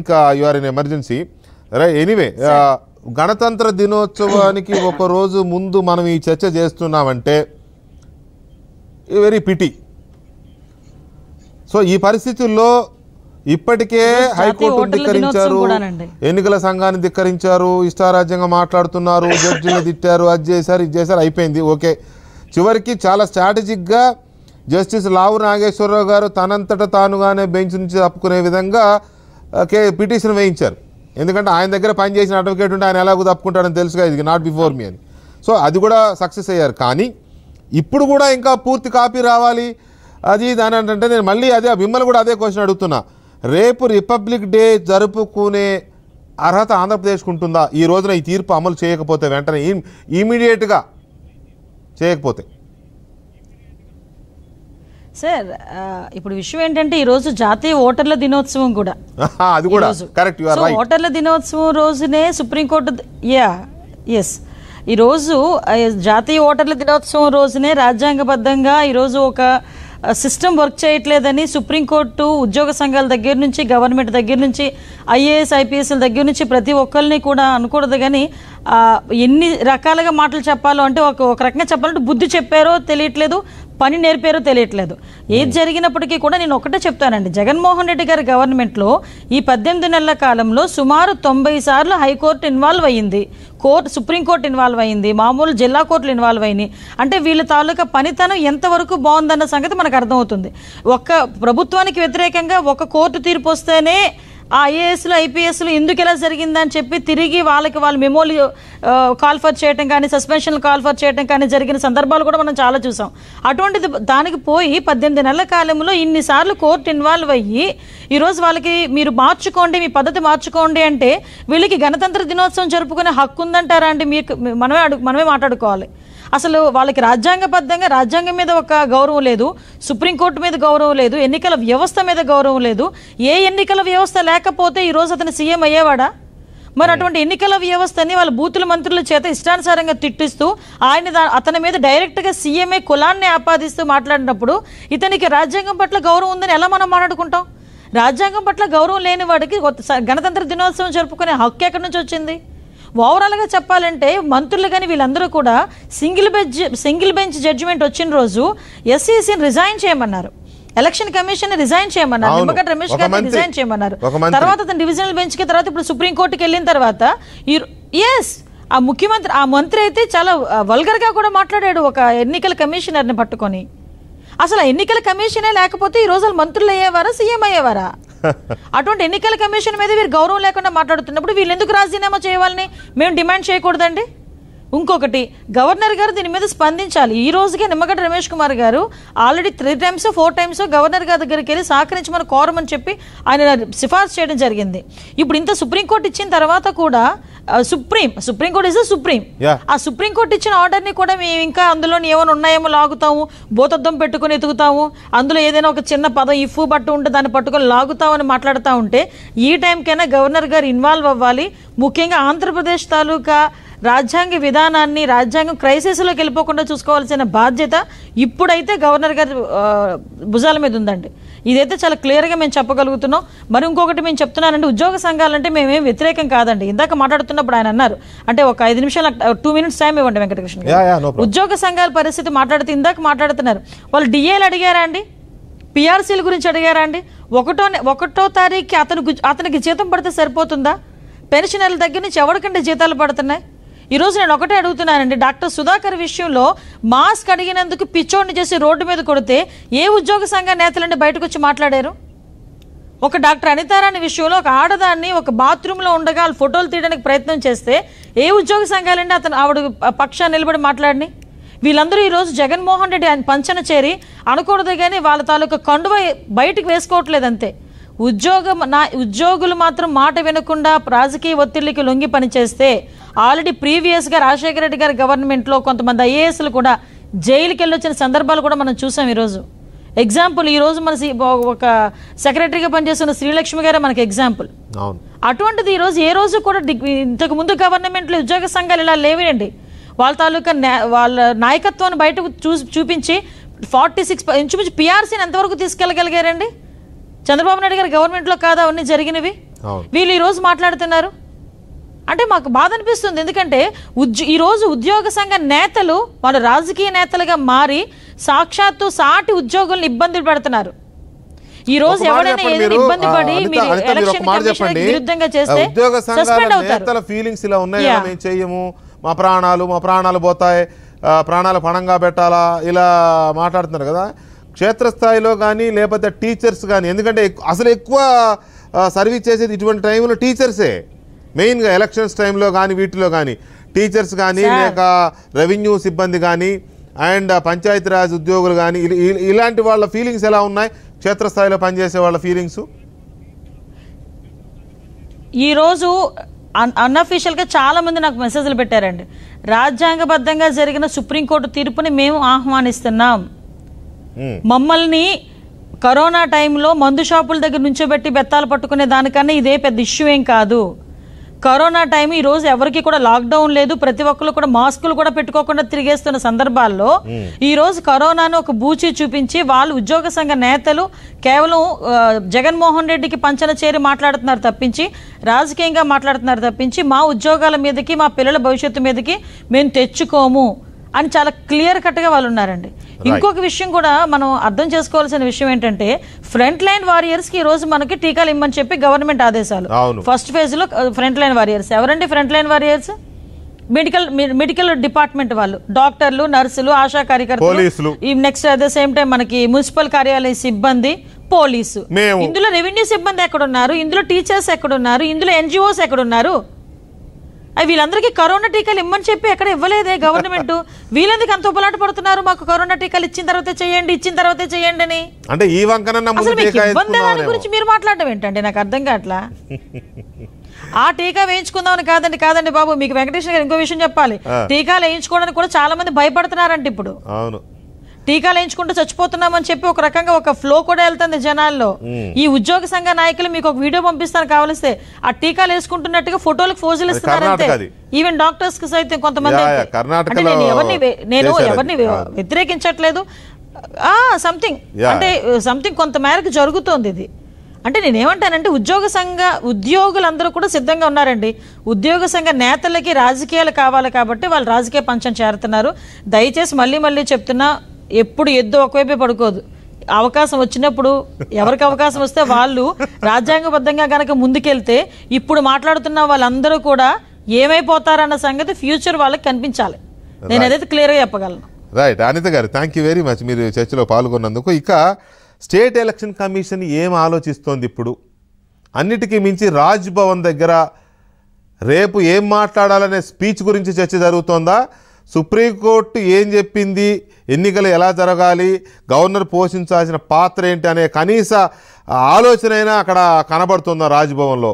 ఇంకా you are in emergency anyway గణతంత్ర దినోత్సవానికి ఒక రోజు ముందు మనం ఈ చర్చ చేస్తున్నామంటే వెరీ పిటి సో ఈ పరిస్థితుల్లో ఇప్పటికే హైకోర్టు ధిక్కరించారు ఎన్నికల సంఘాన్ని ధిక్కరించారు ఇష్టారాజ్యంగా మాట్లాడుతున్నారు జడ్జిని తిట్టారు అది చేశారు ఇది చేశారు అయిపోయింది ఓకే చివరికి చాలా స్ట్రాటజిక్గా జస్టిస్ లావు నాగేశ్వరరావు గారు తనంతట తానుగానే బెంచ్ నుంచి తప్పుకునే విధంగా కే పిటిషన్ వేయించారు ఎందుకంటే ఆయన దగ్గర పనిచేసిన అడ్వకేట్ ఉంటే ఆయన ఎలాగో తప్పుకుంటాడని తెలుసుగా ఇది నాట్ బిఫోర్ మీ అని సో అది కూడా సక్సెస్ అయ్యారు కానీ ఇప్పుడు కూడా ఇంకా పూర్తి కాపీ రావాలి అది దాని అంటే నేను మళ్ళీ అదే విమ్మల్ కూడా అదే క్వశ్చన్ అడుగుతున్నా రేపు రిపబ్లిక్ డే జరుపుకునే అర్హత ఆంధ్రప్రదేశ్కు ఉంటుందా ఈ రోజున ఈ తీర్పు అమలు చేయకపోతే వెంటనే ఇమీడియట్గా చేయకపోతే సార్ ఇప్పుడు విషయం ఏంటంటే ఈ రోజు జాతీయ ఓటర్ల దినోత్సవం కూడా అది కూడా కరెక్ట్ ఓటర్ల దినోత్సవం రోజునే సుప్రీంకోర్టు యా ఎస్ ఈరోజు జాతీయ ఓటర్ల దినోత్సవం రోజునే రాజ్యాంగబద్ధంగా ఈరోజు ఒక సిస్టమ్ వర్క్ చేయట్లేదని సుప్రీంకోర్టు ఉద్యోగ సంఘాల దగ్గర నుంచి గవర్నమెంట్ దగ్గర నుంచి ఐఏఎస్ ఐపీఎస్ల దగ్గర నుంచి ప్రతి ఒక్కరిని కూడా అనకూడదు కానీ ఎన్ని రకాలుగా మాటలు చెప్పాలో అంటే ఒక ఒక రకంగా చెప్పాలంటే బుద్ధి చెప్పారో తెలియట్లేదు పని నేర్పారో తెలియట్లేదు ఏది hmm. జరిగినప్పటికీ కూడా నేను ఒకటే చెప్తానండి జగన్మోహన్ రెడ్డి గారి గవర్నమెంట్లో ఈ పద్దెనిమిది నెలల కాలంలో సుమారు తొంభై సార్లు హైకోర్టు ఇన్వాల్వ్ అయ్యింది కోర్టు సుప్రీంకోర్టు ఇన్వాల్వ్ అయింది మామూలు జిల్లా కోర్టులు ఇన్వాల్వ్ అయినాయి అంటే వీళ్ళ తాలూకా పనితనం ఎంతవరకు బాగుందన్న సంగతి మనకు అర్థమవుతుంది ఒక్క ప్రభుత్వానికి వ్యతిరేకంగా ఒక కోర్టు తీర్పు వస్తేనే ఆ ఐఏఎస్లు ఐపీఎస్లు ఎందుకు ఎలా జరిగిందని చెప్పి తిరిగి వాళ్ళకి వాళ్ళు మెమోలు కాల్ఫర్ చేయటం కానీ సస్పెన్షన్లు కాల్ఫర్ చేయటం కానీ జరిగిన సందర్భాలు కూడా మనం చాలా చూసాం అటువంటిది దానికి పోయి పద్దెనిమిది నెలల కాలంలో ఇన్నిసార్లు కోర్టు ఇన్వాల్వ్ అయ్యి ఈరోజు వాళ్ళకి మీరు మార్చుకోండి మీ పద్ధతి మార్చుకోండి అంటే వీళ్ళకి గణతంత్ర దినోత్సవం జరుపుకునే హక్కు ఉందంటారా అండి మీకు మనమే అడుగు మనమే మాట్లాడుకోవాలి అసలు వాళ్ళకి రాజ్యాంగబద్ధంగా రాజ్యాంగం మీద ఒక గౌరవం లేదు సుప్రీంకోర్టు మీద గౌరవం లేదు ఎన్నికల వ్యవస్థ మీద గౌరవం లేదు ఏ ఎన్నికల వ్యవస్థ లేకపోతే ఈరోజు అతను సీఎం అయ్యేవాడా మరి అటువంటి ఎన్నికల వ్యవస్థని వాళ్ళ బూతుల మంత్రుల చేత ఇష్టానుసారంగా తిట్టిస్తూ ఆయన అతని మీద డైరెక్ట్గా సీఎంఏ కులాన్ని ఆపాదిస్తూ మాట్లాడినప్పుడు ఇతనికి రాజ్యాంగం పట్ల గౌరవం ఉందని ఎలా మనం మాట్లాడుకుంటాం రాజ్యాంగం పట్ల గౌరవం లేని వాడికి గణతంత్ర దినోత్సవం జరుపుకునే హక్కు ఎక్కడి నుంచి వచ్చింది ఓవరాల్గా చెప్పాలంటే మంత్రులు కానీ వీళ్ళందరూ కూడా single bench single bench judgement వచ్చిన రోజు ఎస్సీసీని రిజైన్ చేయమన్నారు ఎలక్షన్ కమిషన్ రిజైన్ చేయమన్నారు నిమ్మగడ్డ రమేష్ గారిని రిజైన్ చేయమన్నారు తర్వాత డివిజనల్ బెంచ్ కి తర్వాత ఇప్పుడు సుప్రీంకోర్టుకి వెళ్ళిన తర్వాత ఎస్ ఆ ముఖ్యమంత్రి ఆ మంత్రి అయితే చాలా వల్గర్ గా కూడా మాట్లాడాడు ఒక ఎన్నికల కమిషనర్ని పట్టుకొని అసలు ఎన్నికల కమిషనే లేకపోతే ఈ రోజు మంత్రులు అయ్యేవారా సీఎం అయ్యేవారా అటువంటి ఎన్నికల కమిషన్ మీద వీరు గౌరవం లేకుండా మాట్లాడుతున్నప్పుడు వీళ్ళు ఎందుకు రాజీనామా చేయాలని మేము డిమాండ్ చేయకూడదండి ఇంకొకటి గవర్నర్ గారు దీని మీద స్పందించాలి ఈ రోజుకే Nimmagadda Ramesh Kumar garu already three times four times governor గారి దగ్గరికి వెళ్ళి సహకరించమని కోరమని చెప్పి ఆయన సిఫార్సు చేయడం జరిగింది ఇప్పుడు ఇంత సుప్రీంకోర్టు ఇచ్చిన తర్వాత కూడా supreme supreme court is supreme ఆ సుప్రీం కోర్ట్ ఇచ్చిన ఆర్డర్ ని కూడా మేము ఇంకా అందులో ఏమైనా ఉన్నాయేమో లాగుతాము భూతత్వం పెట్టుకుని ఎతుకుతాము అందులో ఏదైనా ఒక చిన్న పదం ఇఫ్ పట్టు ఉంటే దాన్ని పట్టుకొని లాగుతామని మాట్లాడుతూ ఉంటే ఈ టైంకైనా గవర్నర్ గారు ఇన్వాల్వ్ అవ్వాలి ముఖ్యంగా ఆంధ్రప్రదేశ్ తాలూకా రాజ్యాంగ విధానాన్ని రాజ్యాంగం క్రైసిస్లోకి వెళ్ళిపోకుండా చూసుకోవాల్సిన బాధ్యత ఇప్పుడైతే గవర్నర్ గారి భుజాల మీద ఉందండి ఇదైతే చాలా క్లియర్గా మేము చెప్పగలుగుతున్నాం మరి ఇంకొకటి మేము చెప్తున్నానంటే ఉద్యోగ సంఘాలంటే మేమేం వ్యతిరేకం కాదండి ఇందాక మాట్లాడుతున్నప్పుడు ఆయన అన్నారు అంటే ఒక ఐదు నిమిషాలు టూ మినిట్స్ టైం ఇవ్వండి వెంకటకృష్ణ ఉద్యోగ సంఘాల పరిస్థితి మాట్లాడుతూ ఇందాక మాట్లాడుతున్నారు వాళ్ళు డిఏలు అడిగారా అండి పిఆర్సీల గురించి అడిగారా అండి ఒకటో ఒకటో తారీఖుకి అతను అతనికి జీతం పడితే సరిపోతుందా పెన్షనర్ల దగ్గర నుంచి ఎవరికంటే జీతాలు పడుతున్నాయి ఈరోజు నేను ఒకటే అడుగుతున్నానండి డాక్టర్ సుధాకర్ విషయంలో మాస్క్ అడిగినందుకు పిచ్చోడిని చేసి రోడ్డు మీద కొడితే ఏ ఉద్యోగ సంఘ నేతలండి బయటకు వచ్చి మాట్లాడారు ఒక డాక్టర్ అనితారాణి విషయంలో ఒక ఆడదాన్ని ఒక బాత్రూంలో ఉండగా వాళ్ళు ఫోటోలు తీయడానికి ప్రయత్నం చేస్తే ఏ ఉద్యోగ సంఘాలండి అతను ఆవిడ పక్షాన్ని నిలబడి మాట్లాడిని వీళ్ళందరూ ఈరోజు జగన్మోహన్ రెడ్డి ఆయన పంచన చేరి అనకూడదు కానీ వాళ్ళ తాలూకా కండువ బయటకు వేసుకోవట్లేదంతే ఉద్యోగం నా ఉద్యోగులు మాత్రం మాట వినకుండా రాజకీయ ఒత్తిళ్ళకి లొంగి పనిచేస్తే ఆల్రెడీ ప్రీవియస్గా రాజశేఖర రెడ్డి గారి గవర్నమెంట్లో కొంతమంది ఐఏఎస్లు కూడా జైలుకి వెళ్ళొచ్చిన సందర్భాలు కూడా మనం చూసాం ఈరోజు ఎగ్జాంపుల్ ఈరోజు మన ఒక సెక్రటరీగా పనిచేస్తున్న శ్రీలక్ష్మి గారే మనకి ఎగ్జాంపుల్ అటువంటిది ఈరోజు ఏ రోజు కూడా ఇంతకు ముందు గవర్నమెంట్లో ఉద్యోగ సంఘాలు ఇలా లేవండి వాళ్ళ తాలూకా వాళ్ళ నాయకత్వాన్ని బయటకు చూ చూపించి ఫార్టీ సిక్స్ ఇంచుమించు పిఆర్సీని ఎంతవరకు తీసుకెళ్ళగలిగారండి చంద్రబాబు నాయుడు గారు గవర్నమెంట్లో కాదా అవన్నీ జరిగినవి వీళ్ళు ఈరోజు మాట్లాడుతున్నారు అంటే మాకు బాధ అనిపిస్తుంది ఎందుకంటే ఉద్యో ఈరోజు ఉద్యోగ సంఘ నేతలు వాళ్ళు రాజకీయ నేతలుగా మారి సాక్షాత్తు సాటి ఉద్యోగులను ఇబ్బంది పెడుతున్నారు ఈ రోజు ఎవరైనా ఇబ్బంది చేస్తే ఫీలింగ్స్ ఇలా చేయము మా ప్రాణాలు మా ప్రాణాలు పోతాయి ప్రాణాలు పణంగా పెట్టాలా ఇలా మాట్లాడుతున్నారు కదా క్షేత్రస్థాయిలో కానీ లేకపోతే టీచర్స్ కానీ ఎందుకంటే అసలు ఎక్కువ సర్వీస్ చేసేది ఇటువంటి టైంలో టీచర్సే మెయిన్గా ఎలక్షన్స్ టైంలో కానీ వీటిలో కానీ టీచర్స్ కానీ లేక రెవెన్యూ సిబ్బంది కానీ అండ్ పంచాయతీరాజ్ ఉద్యోగులు కానీ ఇలాంటి వాళ్ళ ఫీలింగ్స్ ఎలా ఉన్నాయి క్షేత్రస్థాయిలో పనిచేసే వాళ్ళ ఫీలింగ్స్ ఈరోజు అన్అఫీషియల్గా చాలామంది నాకు మెసేజ్లు పెట్టారండి రాజ్యాంగబద్ధంగా జరిగిన సుప్రీంకోర్టు తీర్పుని మేము ఆహ్వానిస్తున్నాం మమ్మల్ని కరోనా టైంలో మందు షాపుల దగ్గర నుంచోబెట్టి బెత్తాలు పట్టుకునే దానికన్నా ఇదే పెద్ద ఇష్యూ ఏం కాదు కరోనా టైం ఈ రోజు ఎవరికి కూడా లాక్డౌన్ లేదు ప్రతి ఒక్కరు కూడా మాస్కులు కూడా పెట్టుకోకుండా తిరిగేస్తున్న సందర్భాల్లో ఈ రోజు కరోనాను ఒక బూచి చూపించి వాళ్ళు ఉద్యోగ సంఘ నేతలు కేవలం జగన్మోహన్ రెడ్డికి పంచన చేరి మాట్లాడుతున్నారు తప్పించి రాజకీయంగా మాట్లాడుతున్నారు తప్పించి మా ఉద్యోగాల మీదకి మా పిల్లల భవిష్యత్తు మీదకి మేము తెచ్చుకోము అని చాలా క్లియర్ కట్గా వాళ్ళు ఉన్నారండి ఇంకొక విషయం కూడా మనం అర్థం చేసుకోవాల్సిన విషయం ఏంటంటే ఫ్రంట్ లైన్ వారియర్స్ కి ఈ రోజు మనకి టీకాలు ఇమ్మని చెప్పి గవర్నమెంట్ ఆదేశాలు ఫస్ట్ ఫేజ్ లో ఫ్రంట్ లైన్ వారియర్స్ ఎవరండి front line warriors medical medical department వాళ్ళు డాక్టర్లు నర్సులు ఆశా కార్యకర్తలు ఈ next at the same time మనకి మున్సిపల్ కార్యాలయ సిబ్బంది పోలీసు ఇందులో రెవెన్యూ సిబ్బంది ఎక్కడున్నారు ఇందులో టీచర్స్ ఎక్కడున్నారు ఇందులో ఎన్జిఓస్ ఎక్కడున్నారు అవి వీళ్ళందరికీ కరోనా టీకాలు ఇమ్మని చెప్పి ఎక్కడ ఇవ్వలేదే గవర్నమెంట్ వీళ్ళందుకు అంత ఉపలాట పడుతున్నారు మాకు కరోనా టీకాలు ఇచ్చిన తర్వాత చేయండి ఇచ్చిన తర్వాత చేయండి అని అంటే ఈ వంకన గురించి మీరు మాట్లాడడం ఏంటండి నాకు అర్థం కావట్లా ఆ టీకా వేయించుకుందామని కాదండి కాదండి బాబు మీకు వెంకటేశ్వర గారు ఇంకో విషయం చెప్పాలి టీకాలు వేయించుకోవడానికి కూడా చాలా మంది భయపడుతున్నారంటే ఇప్పుడు అవును టీకాలు వేయించుకుంటూ చచ్చిపోతున్నామని చెప్పి ఒక రకంగా ఒక ఫ్లో కూడా వెళ్తుంది జనాల్లో ఈ ఉద్యోగ సంఘ నాయకులు మీకు ఒక వీడియో పంపిస్తాను కావలిస్తే ఆ టీకాలు వేసుకుంటున్నట్టుగా ఫోటోలకు ఫోజులు ఇస్తున్నారంతే ఈవెన్ డాక్టర్స్ కి సైతం కొంతమంది నేను ఎవరిని నేను ఎవరిని వ్యతిరేకించట్లేదు సంథింగ్ అంటే సంథింగ్ కొంత మేరకు జరుగుతోంది ఇది అంటే నేనేమంటానంటే ఉద్యోగ సంఘ ఉద్యోగులందరూ కూడా సిద్ధంగా ఉన్నారండి ఉద్యోగ సంఘ నేతలకి రాజకీయాలు కావాలి కాబట్టి వాళ్ళు రాజకీయ పంచం చేరుతున్నారు దయచేసి మళ్ళీ మళ్ళీ చెప్తున్నా ఎప్పుడు ఎద్దు ఒకవైపే పడుకోదు అవకాశం వచ్చినప్పుడు ఎవరికి అవకాశం వస్తే వాళ్ళు రాజ్యాంగబద్ధంగా కనుక ముందుకెళ్తే ఇప్పుడు మాట్లాడుతున్న వాళ్ళందరూ కూడా ఏమైపోతారన్న సంగతి ఫ్యూచర్ వాళ్ళకి కనిపించాలి నేను అదైతే క్లియర్గా చెప్పగలను రైట్ అనిత గారు థ్యాంక్ యూ వెరీ మచ్ మీరు చర్చలో పాల్గొన్నందుకు ఇక స్టేట్ ఎలక్షన్ కమిషన్ ఏం ఆలోచిస్తోంది ఇప్పుడు అన్నిటికీ మించి రాజ్ భవన్ దగ్గర రేపు ఏం మాట్లాడాలనే స్పీచ్ గురించి చర్చ జరుగుతోందా సుప్రీంకోర్టు ఏం చెప్పింది ఎన్నికలు ఎలా జరగాలి గవర్నర్ పోషించాల్సిన పాత్ర ఏంటి అనే కనీస ఆలోచన అయినా అక్కడ కనబడుతుందా రాజ్భవన్లో